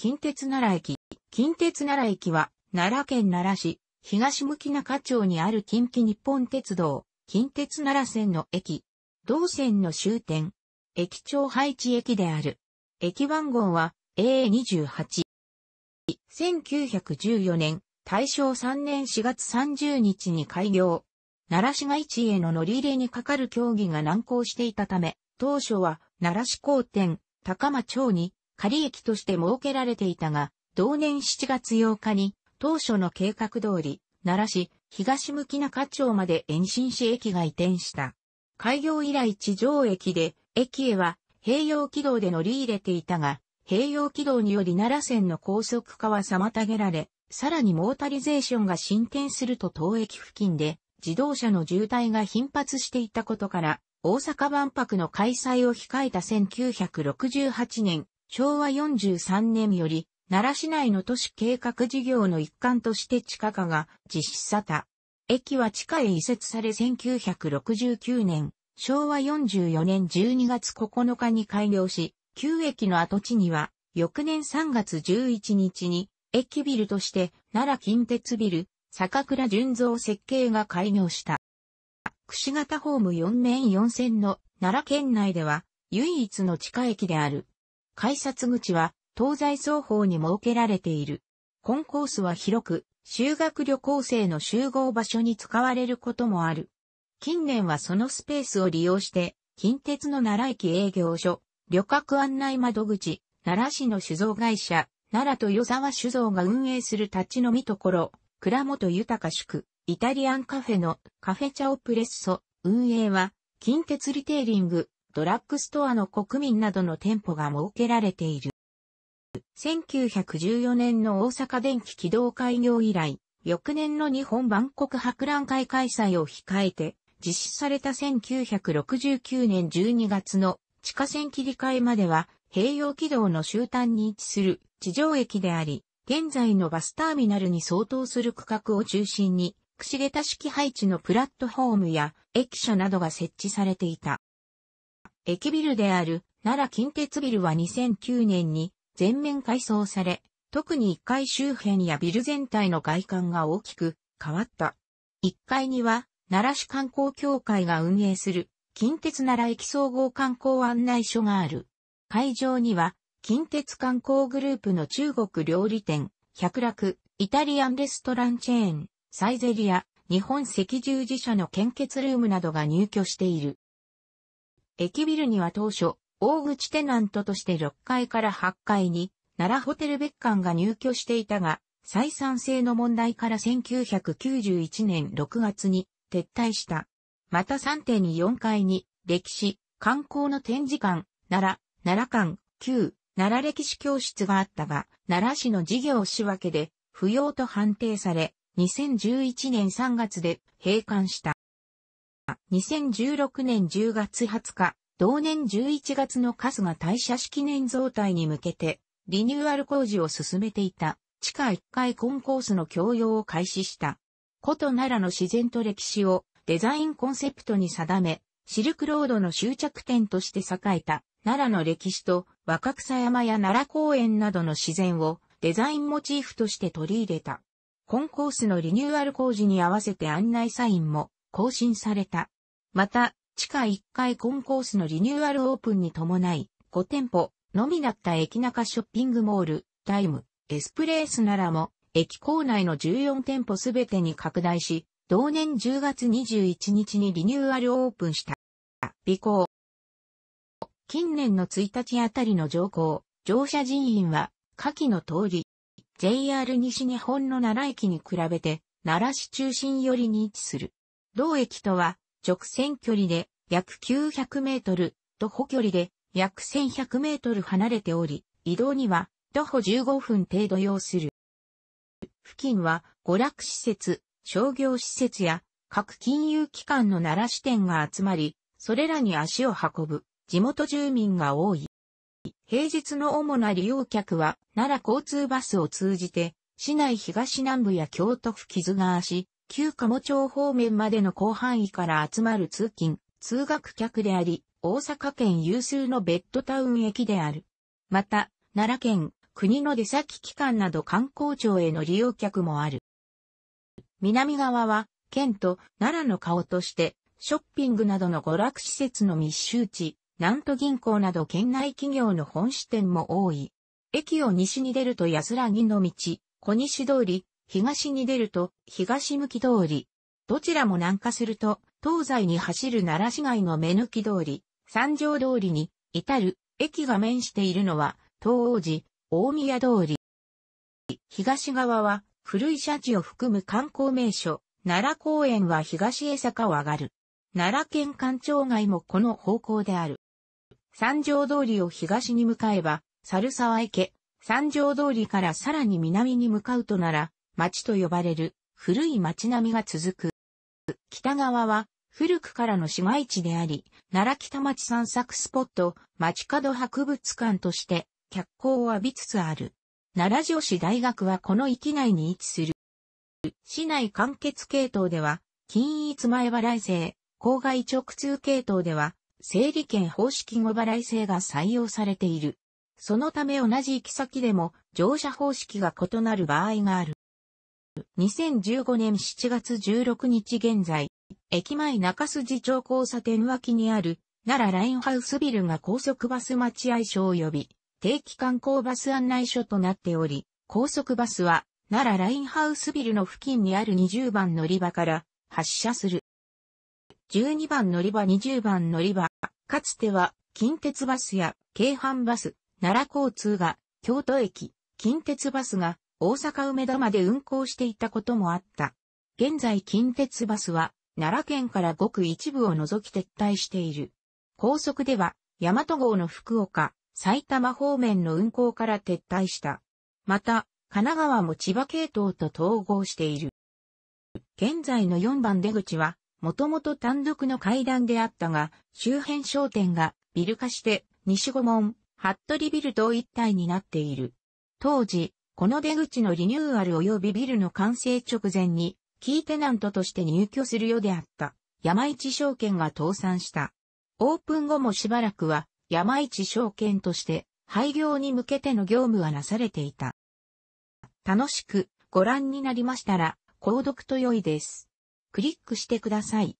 近鉄奈良駅。近鉄奈良駅は、奈良県奈良市、東向中町にある近畿日本鉄道、近鉄奈良線の駅。同線の終点。駅長配置駅である。駅番号は a 2 8 1914年、大正3年4月30日に開業。奈良市街地への乗り入れにかかる協議が難航していたため、当初は奈良市公店、高間町に仮駅として設けられていたが、同年7月8日に、当初の計画通り、奈良市、東向き中町まで延伸し駅が移転した。開業以来地上駅で、駅へは併用軌道で乗り入れていたが、併用軌道により奈良線の高速化は妨げられ、さらにモータリゼーションが進展すると当駅付近で自動車の渋滞が頻発していたことから、大阪万博の開催を控えた1968年、昭和43年より、奈良市内の都市計画事業の一環として地下化が実施された。駅は地下へ移設され1969年、昭和44年12月9日に開業し、旧駅の跡地には、翌年3月11日に、駅ビルとして、奈良近鉄ビル、坂倉純造設計が開業した。櫛型ホーム4面4線の奈良県内では、唯一の地下駅である。改札口は東西双方に設けられている。コンコースは広く、修学旅行生の集合場所に使われることもある。近年はそのスペースを利用して、近鉄の奈良駅営業所、旅客案内窓口、奈良市の酒造会社、奈良と与沢酒造が運営する立ち飲み所、倉本豊宿、イタリアンカフェのカフェチャオプレッソ、運営は、近鉄リテイリング、ドラッグストアの国民などの店舗が設けられている。1914年の大阪電気軌道開業以来、翌年の日本万国博覧会開催を控えて、実施された1969年12月の地下線切り替えまでは、併用軌道の終端に位置する地上駅であり、現在のバスターミナルに相当する区画を中心に、串しげた式配置のプラットフォームや駅舎などが設置されていた。駅ビルである奈良近鉄ビルは2009年に全面改装され、特に1階周辺やビル全体の外観が大きく変わった。1階には奈良市観光協会が運営する近鉄奈良駅総合観光案内所がある。会場には近鉄観光グループの中国料理店、百楽、イタリアンレストランチェーン、サイゼリア、日本赤十字社の献血ルームなどが入居している。駅ビルには当初、大口テナントとして6階から8階に、奈良ホテル別館が入居していたが、採算性の問題から1991年6月に撤退した。また3.4階に、歴史、観光の展示館、奈良、奈良館、旧、奈良歴史教室があったが、奈良市の事業仕分けで、不要と判定され、2011年3月で閉館した。2016年10月20日、同年11月の春日大社式年造体に向けて、リニューアル工事を進めていた、地下1階コンコースの共用を開始した。古都奈良の自然と歴史をデザインコンセプトに定め、シルクロードの終着点として栄えた奈良の歴史と若草山や奈良公園などの自然をデザインモチーフとして取り入れた。コンコースのリニューアル工事に合わせて案内サインも更新された。また、地下1階コンコースのリニューアルオープンに伴い、5店舗のみだった駅中ショッピングモール、タイム、エスプレースならも、駅構内の14店舗すべてに拡大し、同年10月21日にリニューアルオープンした。備考。近年の1日あたりの乗降、乗車人員は、下記の通り、JR 西日本の奈良駅に比べて、奈良市中心寄りに位置する。同駅とは、直線距離で約900メートル、徒歩距離で約1100メートル離れており、移動には徒歩15分程度要する。付近は娯楽施設、商業施設や各金融機関の奈良支店が集まり、それらに足を運ぶ地元住民が多い。平日の主な利用客は奈良交通バスを通じて市内東南部や京都府木津川市、旧鴨町方面までの広範囲から集まる通勤、通学客であり、大阪県有数のベッドタウン駅である。また、奈良県、国の出先機関など観光庁への利用客もある。南側は、県と奈良の顔として、ショッピングなどの娯楽施設の密集地、南都銀行など県内企業の本支店も多い。駅を西に出ると安らぎの道、小西通り、東に出ると東向き通り、どちらも南下すると東西に走る奈良市街の目抜き通り、三条通りに至る駅が面しているのは東王寺、大宮通り。東側は古い社地を含む観光名所、奈良公園は東へ坂を上がる。奈良県官庁街もこの方向である。三条通りを東に向かえば、猿沢池、三条通りからさらに南に向かうとなら、町と呼ばれる古い町並みが続く。北側は古くからの市街地であり、奈良北町散策スポット、町角博物館として脚光を浴びつつある。奈良城市大学はこの域内に位置する。市内完結系統では、均一前払い制、郊外直通系統では、整理券方式後払い制が採用されている。そのため同じ行き先でも乗車方式が異なる場合がある。2015年7月16日現在、駅前中筋町交差点脇にある、奈良ラインハウスビルが高速バス待合所及び、定期観光バス案内所となっており、高速バスは、奈良ラインハウスビルの付近にある20番乗り場から発車する。12番乗り場20番乗り場、かつては近鉄バスや京阪バス、奈良交通が京都駅、近鉄バスが大阪梅田まで運行していたこともあった。現在近鉄バスは、奈良県からごく一部を除き撤退している。高速では、大和号の福岡、埼玉方面の運行から撤退した。また、神奈川も千葉系統と統合している。現在の4番出口は、もともと単独の階段であったが、周辺商店がビル化して、西五門、服部ビル等一体になっている。当時、この出口のリニューアル及びビルの完成直前に、キーテナントとして入居するようであった、山一証券が倒産した。オープン後もしばらくは、山一証券として、廃業に向けての業務はなされていた。楽しくご覧になりましたら、購読と良いです。クリックしてください。